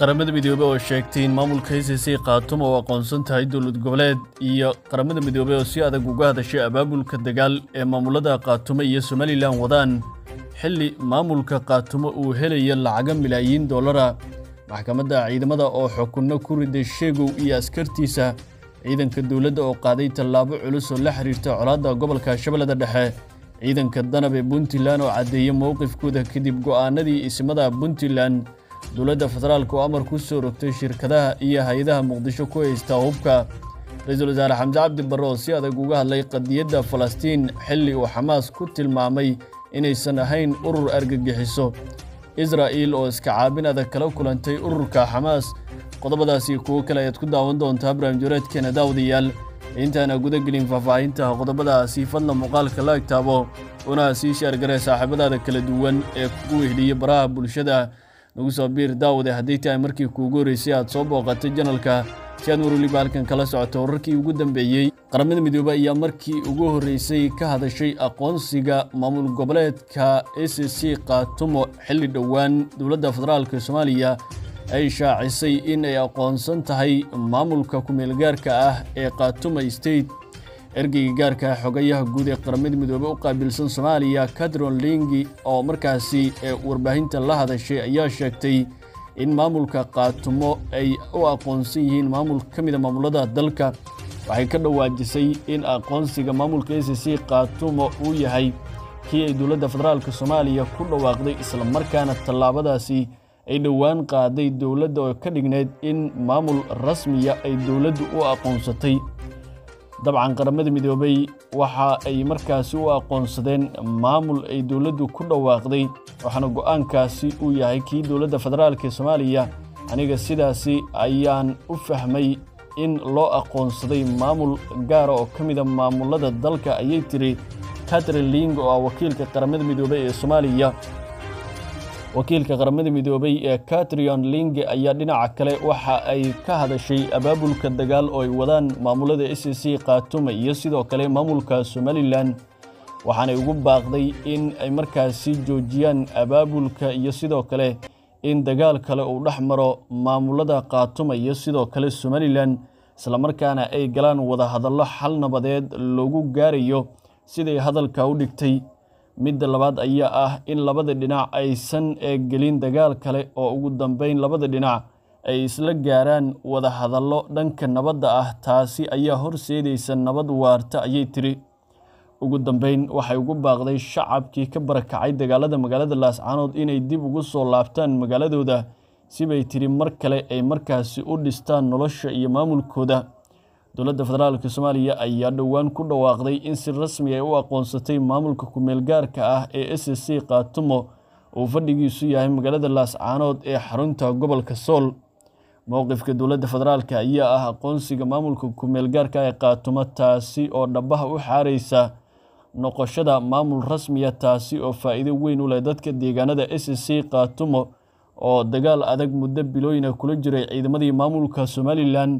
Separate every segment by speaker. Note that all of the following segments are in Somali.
Speaker 1: qaramada midoobey oo sheegtay in maamulka hesesey khaatuma u aqoonsan tahay dowlad goboleed iyo qaramada midoobey oo si adag uga hadashay abaabulka dagaal ee maamulada khaatumo iyo somalilan wadaan xilli maamulka khaatumo uu helaya lacaga milaayiin dollara maxkamadda ciidamada oo xukunno ku riday sheegow iyo askartiisa ciidanka dowladda oo qaaday tallaabo culus oo la xiriirta colaadda gobolka shabeellada dhexe ciidanka danab ee puntland oo caddeeyey mowqifkooda kadib go'aanadii ismada puntland dowladda federaalka oo amar ku soo rogtay shirkadaha iyo hay-adaha muqdisho ku haysta hubka ra-iisul wasaare xamse cabdi barre oo si adag uga hadlay qadiyadda falastiin xilli uu xamaas ku tilmaamay inaysan ahayn urur argagixiso israa'iil oo iskacaabin adag kala kulantay ururka xamaas qodobadaasi kuwo kale ayaad ku daawan doontaa barnaamijwareedkeena daawadayaal intaana gudagelin faahfaahinta qodobadaasi fadla muuqaalka laagtaabo agtaabo una sii shaargare saaxiibadaada kala duwan ee kugu wehliya baraha bulshada nagu soo biir daawade haddii tahay markii kuugu horreysay aad soo booqatay janalka si aad marwaliba halkan kala socoto wararkii ugu dambeeyey qaramada midoobe ayaa markii ugu horreysay ka hadashay aqoonsiga maamul goboleedka a c c kaatumo xilli dhowaan dowladda federaalk soomaaliya ay shaacisay in ay aqoonsan tahay maamulka ku meelgaarka ah ee kaatumo state ergeyga gaarka ah, xogayaha guud ee qaramada midoobe u qaabilsan soomaaliya kadron lingi oo markaasi ee warbaahinta la hadashay ayaa sheegtay in maamulka qaatumo ay u aqoonsan yihiin maamul ka mida ah maamulada dalka waxay ka dhawaajisay in aqoonsiga maamulka e c c qaatumo uu yahay kii ay dowladda federaalka soomaaliya ku dhawaaqday isla markaana tallaabadaasi ay dhowaan qaaday dowladda oo ka dhigneyd in maamul rasmiya ay dowladdu u aqoonsatay dabcan qaramada midoobay waxa ay markaasi u aqoonsadeen maamul ay dowladdu ku dhawaaqday waxaana go'aankaasi uu yahay kii dowladda federaalk ee soomaaliya aniga sidaasi ayaan u fahmay in loo aqoonsaday maamul gaara oo ka mida ah maamulada dalka ayay tiri katrin ling oo ah wakiilka qaramada midoobey ee soomaaliya wakiilka qaramada midoobay ee katrion ling ayaa dhinaca kale waxa ay ka hadashay abaabulka dagaal oo ay wadaan maamulada s c khaatume iyo sidoo kale maamulka somalilan waxaanay ugu baaqday in ay markaasi joojiyaan abaabulka iyo sidoo kale in dagaal kale uu dhex maro maamulada khaatume iyo sidoo kale somalilan islamarkaana ay galaan wadahadallo xal nabadeed lagu gaarayo siday hadalka u dhigtay midda labaad ayaa ah in labada dhinac aysan eeggelin dagaal kale oo ugu dambeyn labada dhinac ay isla gaaraan wada hadallo dhanka nabadda ah taasi ayaa horseedaysa nabad waarta ayay tiri ugu dambeyn waxay ugu baaqday shacabkii ka barakacay dagaalada magaalada laascaanood inay dib ugu soo laabtaan magaaladooda sibay tiri mar kale ay markaasi u dhistaan nolosha iyo maamulkooda dowladda federaalk soomaaliya ayaa dhowaan ku dhawaaqday in si rasmi ay ah u aqoonsatay maamulka kumeel gaarka ah ee s s c kaatumo uu fadhigiisu yahay magaalada laascaanood ee xarunta gobolka sool mowqifka dowladda federaalk ayaa ah aqoonsiga maamulka kumeel gaarka ah ee kaatumo taasi oo dhabaha u xaaraysa noqoshada maamul rasmiya ah, taasi oo faa'iido weyn u leh dadka deegaanada s s c kaatumo oo dagaal adag muddo bilooyina kula jiray ciidamadii maamulka somalilan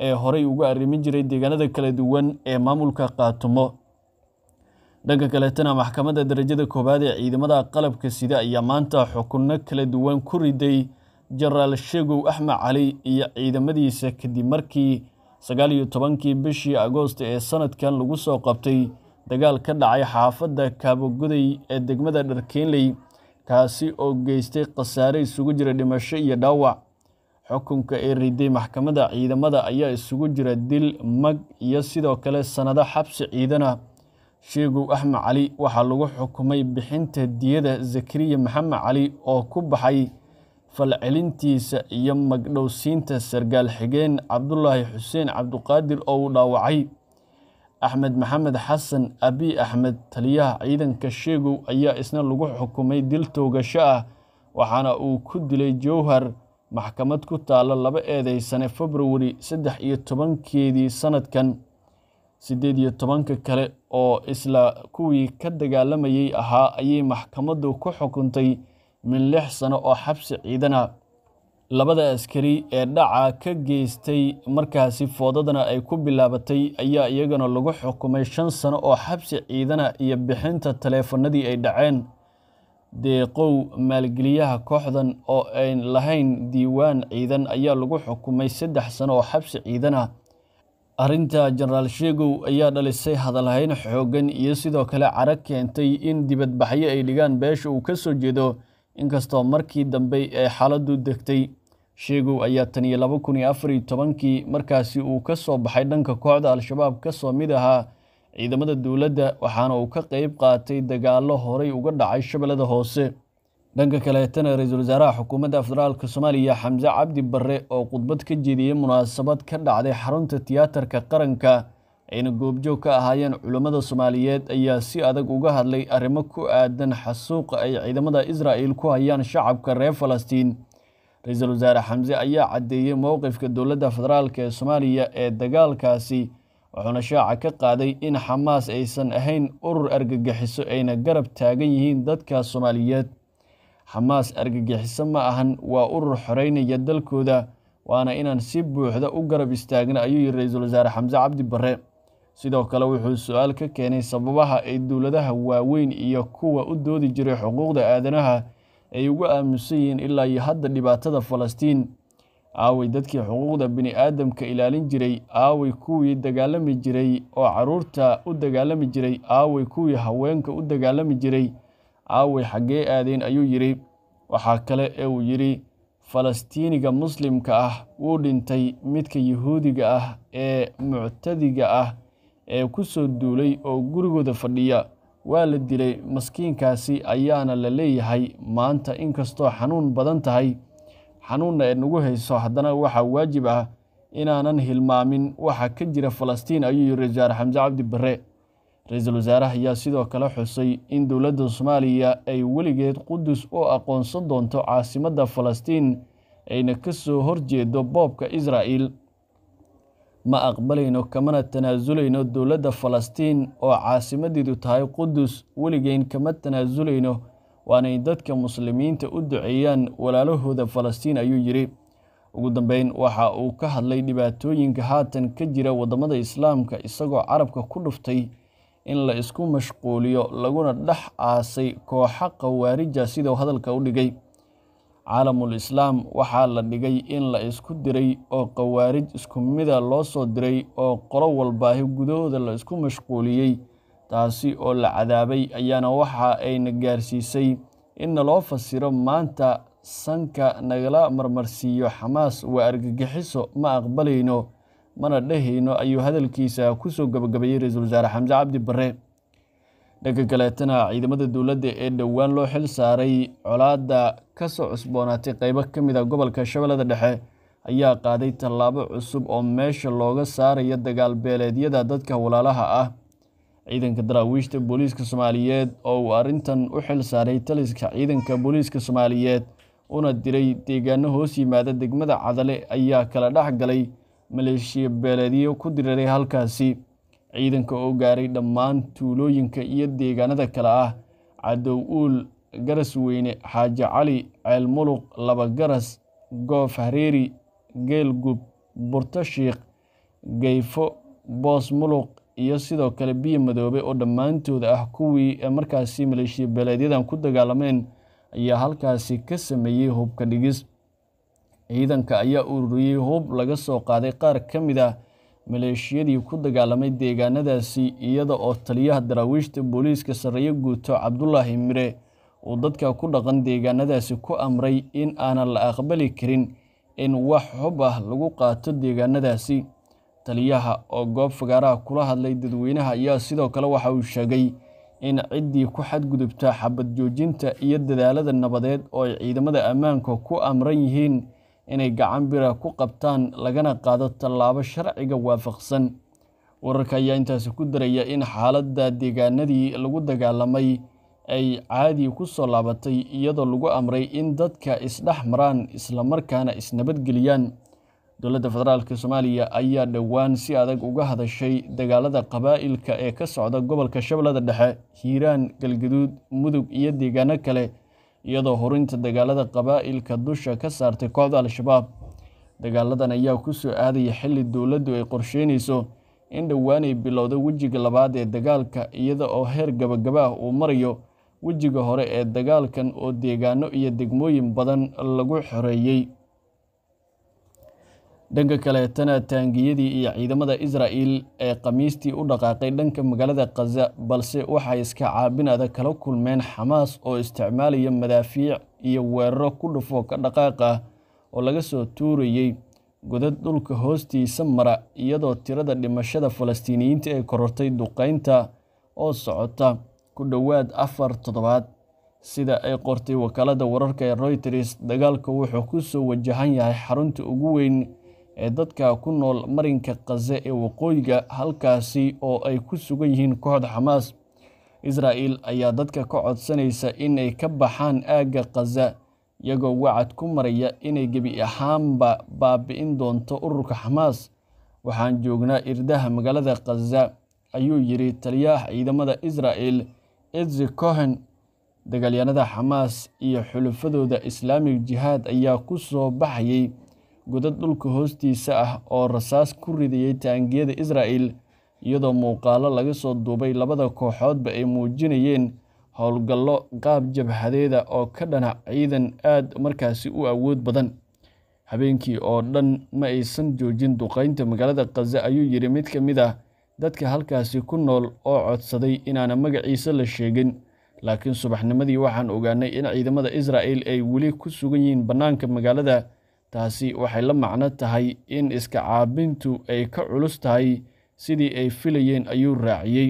Speaker 1: ee horay uga arrimin jiray deegaanada kala duwan ee maamulka qaatumo dhanka kaletana maxkamadda darajada koowaad ee ciidamada qalabka sida ayaa maanta xukunno kala duwan ku riday jenaraal sheegow axmed cali iyo ciidamadiisa kadib markii sagaal iyo tobankii bishii agoosta ee sanadkan lagu soo qabtay dagaal ka dhacay xaafadda kaabogoday ee degmada dharkeenley kaasi oo geystay khasaare isugu jira dhimasho iyo dhaawac xukunka ee riday maxkamadda ciidamada ayaa isugu jira dil mag iyo sidoo kale sannado xabsi ciidana sheegow axmed cali waxaa lagu xukumay bixinta diyada zakariya maxamed cali oo ku baxay falcelintiisa iyo magdhowsiinta sargaal xigeen cabdulaahi xuseen cabdiqaadir oo uu dhaawacay axmed maxamed xasan abi axmed taliyaha ciidanka sheegow ayaa isna lagu xukumay dil toogasho ah waxaana uu ku dilay jowhar maxkamad ku taallo laba eedeysane februari saddex iyo tobankeedii sanadkan siddeed iyo tobanka kale oo isla kuwii ka dagaalamayay ahaa ayay maxkamaddu ku xukuntay min lix sano oo xabsi ciidana labada askari ee dhaca ka geystay markaasi foodadana ay ku bilaabatay ayaa iyagana lagu xukumay shan sano oo xabsi ciidana iyo bixinta taleefanadii ay dhaceen deeqow maalgeliyaha kooxdan oo ayn lahayn diiwaan ciidan ayaa lagu xukumay saddex sano oo xabsi ciidan ah arrinta jenaraal sheegow ayaa dhalisay hadalhayn xooggan iyo sidoo kale cara keentay in dibadbaxyo ay dhigaan beesha uu ka soo jeedo inkastoo markii dambe ee xaaladdu degtay sheegow ayaa tan iyo laba kun iyo afar iyo tobankii markaasi uu ka soo baxay dhanka kooxda al-shabaab ka soo mid ahaa ciidamada dowladda waxaana uu ka qayb qaatay dagaallo horay uga dhacay shabeellada hoose dhanka kaleetana ra-iisul wasaaraha xukuumadda federaalka soomaaliya xamse cabdi barre oo khudbad ka jeediyey munaasabad ka dhacday xarunta tiyaatarka qaranka ayna goobjoog ka ahaayeen culimmada soomaaliyeed ayaa si adag uga hadlay arrimo ku aadan xasuuqa ay ciidamada israa'il ku hayaan shacabka reer falastiin ra-iisul wasaare xamse ayaa caddeeyey mowqifka dowladda federaalk ee soomaaliya ee dagaalkaasi wuxuuna shaaca ka qaaday in xamaas aysan ahayn urur argagixiso ayna garab taagan yihiin dadka soomaaliyeed xamaas argagixiso ma ahan waa urur xoreynaya dalkooda waana inaan si buuxda u garab istaagna ayuu yihi ra-iisul wasaare xamse cabdi barre sidoo kale wuxuu su-aal ka keenay sababaha ay dowladaha waaweyn iyo kuwa u doodi jiray xuquuqda aadanaha ay ugu aaminsan yihiin ilaa iyo hadda dhibaatada falastiin aaway dadkii xuquuqda bini aadamka ilaalin jiray aaway kuwii dagaalami jiray oo caruurta u dagaalami jiray aaway kuwii haweenka u dagaalami jiray aaway xaggee aadeen ayuu yidhi waxaa kale ee uu yidhi falastiiniga muslimka ah wuu dhintay midka yuhuudiga ah ee muctadiga ah ee ku soo duulay oo gurigooda fadhiya waa la dilay maskiinkaasi ayaana la leeyahay maanta inkastoo xanuun badan tahay xanuunna ee nagu hayso haddana waxaa waajib ah inaanan hilmaamin waxa ka jira falastiin ayuu yihi ra-iisul xamse cabdi barre ra-iisul wasaaraha ayaa sidoo kale xusay in dowladda soomaaliya ay weligeed qudus u aqoonsan doonto caasimadda falastiin ayna ka soo horjeedo boobka israa'il ma aqbalayno kamana tanaasulayno dowladda falastiin oo caasimadeedu tahay qudus weligeyn kama tanaasulayno waanay dadka muslimiinta u duceeyaan walaalahooda falastiin ayuu yidhi ugu dambeyn waxa uu ka hadlay dhibaatooyinka haatan ka jira waddamada islaamka isagoo carabka ku dhuftay in la isku mashquuliyo laguna dhex aasay kooxo khawaarija sidau hadalka u dhigay caalamul islaam waxaa la dhigay in la isku diray oo khawaarij isku mida loo soo diray oo qolo walbaahi gudahooda la isku mashquuliyey taasi oo la cadaabay ayaana waxa ayna gaarsiisay in naloo fasiro maanta sanka nagala marmarsiiyo xamaas waa argagixiso ma aqbalayno mana dhehayno ayuu hadalkiisa ku soo gabagabeeyey ra-iisul wasaare xamse cabdi barre dhanka kaleetana ciidamada dowladda ee dhowaan loo xil saaray colaadda ka soo cusboonaatay qaybo ka mid a ah gobolka shabeellada dhexe ayaa qaaday tallaabo cusub oo meesha looga saarayo dagaal beeleedyada dadka walaalaha ah ciidanka daraawiishta booliiska soomaaliyeed oo uu arrintan u xil saaray taliska ciidanka booliiska soomaaliyeed una diray deegaano hoos yimaada degmada cadale ayaa kala dhex galay maleeshiya beeleedyo ku diriray halkaasi ciidanka oo gaaray dhammaan tuulooyinka iyo deegaanada kale ah cadow uul garas weyne xaaji cali ceelmuluq laba garas goof hareeri geelgub burto shiikh geyfo boos muluq iyo sidoo kale biyo madoobe oo dhammaantooda ah kuwii markaasi maleeshiya beeleedyadan ku dagaalameen ayaa halkaasi ka sameeyey hubka dhigis ciidanka ayaa ururiyey hub laga soo qaaday qaar ka mid a ah maleeshiyadii ku dagaalamay deegaanadaasi iyada oo taliyaha daraawiishta booliiska sarreeye guuto cabdulaahi mire uu dadka ku dhaqan deegaanadaasi ku amray in aanan la aqbali karin in wax hub ah lagu qaato deegaanadaasi taliyaha oo goob fagaaraha kula hadlay dadweynaha ayaa sidoo kale waxa uu sheegay in ciddii ku xadgudubtaa xabad joojinta iyo dadaalada nabadeed oo ay ciidamada ammaanka ku amran yihiin inay gacan bira ku qabtaan lagana qaado tallaabo sharciga waafaqsan wararka ayaa intaasi ku daraya in xaaladda deegaanadii lagu dagaalamay ay caadi ku soo laabatay iyadoo lagu amray in dadka isdhex maraan isla markaana isnabadgeliyaan dowladda federaalk soomaaliya ayaa dhowaan si adag uga hadashay dagaalada qabaa'ilka ee ka socda gobolka shabeellada dhexe hiiraan galgaduud mudug iyo deegaano kale iyadoo horinta dagaalada qabaa'ilka dusha ka saartay kooxda al-shabaab dagaaladan ayaa ku soo aadaya xilli dowladdu ay qorsheynayso in dhowaanay bilowda wejiga labaad ee dagaalka iyada oo heer gabagaba ah uu marayo wejiga hore ee dagaalkan oo deegaano iyo degmooyin badan lagu xoreeyey dhanka kaleetana taangiyadii iyo ciidamada israa'il ee khamiistii u dhaqaaqay dhanka magaalada khaza balse waxay iska caabin adag kala kulmeen xamaas oo isticmaalaya madaafiic iyo weeraro ku dhufoo ka dhaqaaqa oo laga soo tuurayey godad dhulka hoostiisa mara iyadoo tirada dhimashada falastiiniyiinta ay korortay duqaynta oo socota ku dhowaad afar toddobaad sida ay qortay wakaaladda wararka ee royters dagaalku wuxuu ku soo wajahan yahay xarunta ugu weyn ee dadka ku nool marinka khaze ee waqooyiga halkaasi oo ay ku sugan yihiin kooxda xamaas israa'el ayaa dadka ka codsanaysa inay ka baxaan aagga khaza iyagoo wacad ku maraya inay gebi ahaanba baabi'in doonto ururka xamaas waxaan joognaa irdaha magaalada khaza ayuu yidhi taliyaha ciidamada israa'el edzi cohen dagaalyahanada xamaas iyo xulufadooda islaamig jihaad ayaa ku soo baxayay godad dhulka hoostiisa ah oo rasaas ku ridayay taangiyada Israa'il iyadoo muuqaallo laga soo duubay labada kooxoodba ay muujinayeen howlgallo qaab jabhadeeda oo ka dhana ciidan aad markaasi u awood badan habeenkii oo dhan ma aysan joojin duqaynta magaalada khaza ayuu yidhi mid ka mid ah dadka halkaasi ku nool oo codsaday inaana magaciisa la sheegin laakiin subaxnimadii waxaan ogaanay in ciidamada israa'il ay weli ku sugan yihiin bannaanka magaalada taasi waxay la macno tahay in iska caabintu ay ka culus tahay sidii ay filayeen ayuu raaciyey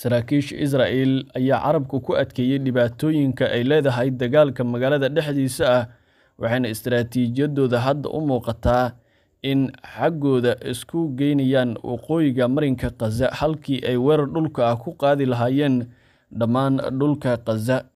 Speaker 1: saraakiisha israa'il ayaa carabku ku adkeeyey dhibaatooyinka ay leedahay dagaalka magaalada dhexdiisa ah waxayna istaraatiijiyadooda hadda u muuqataa in xaggooda isku geynayaan waqooyiga marinka khaza halkii ay weerar dhulka ah ku qaadi lahaayeen dhammaan dhulka khaza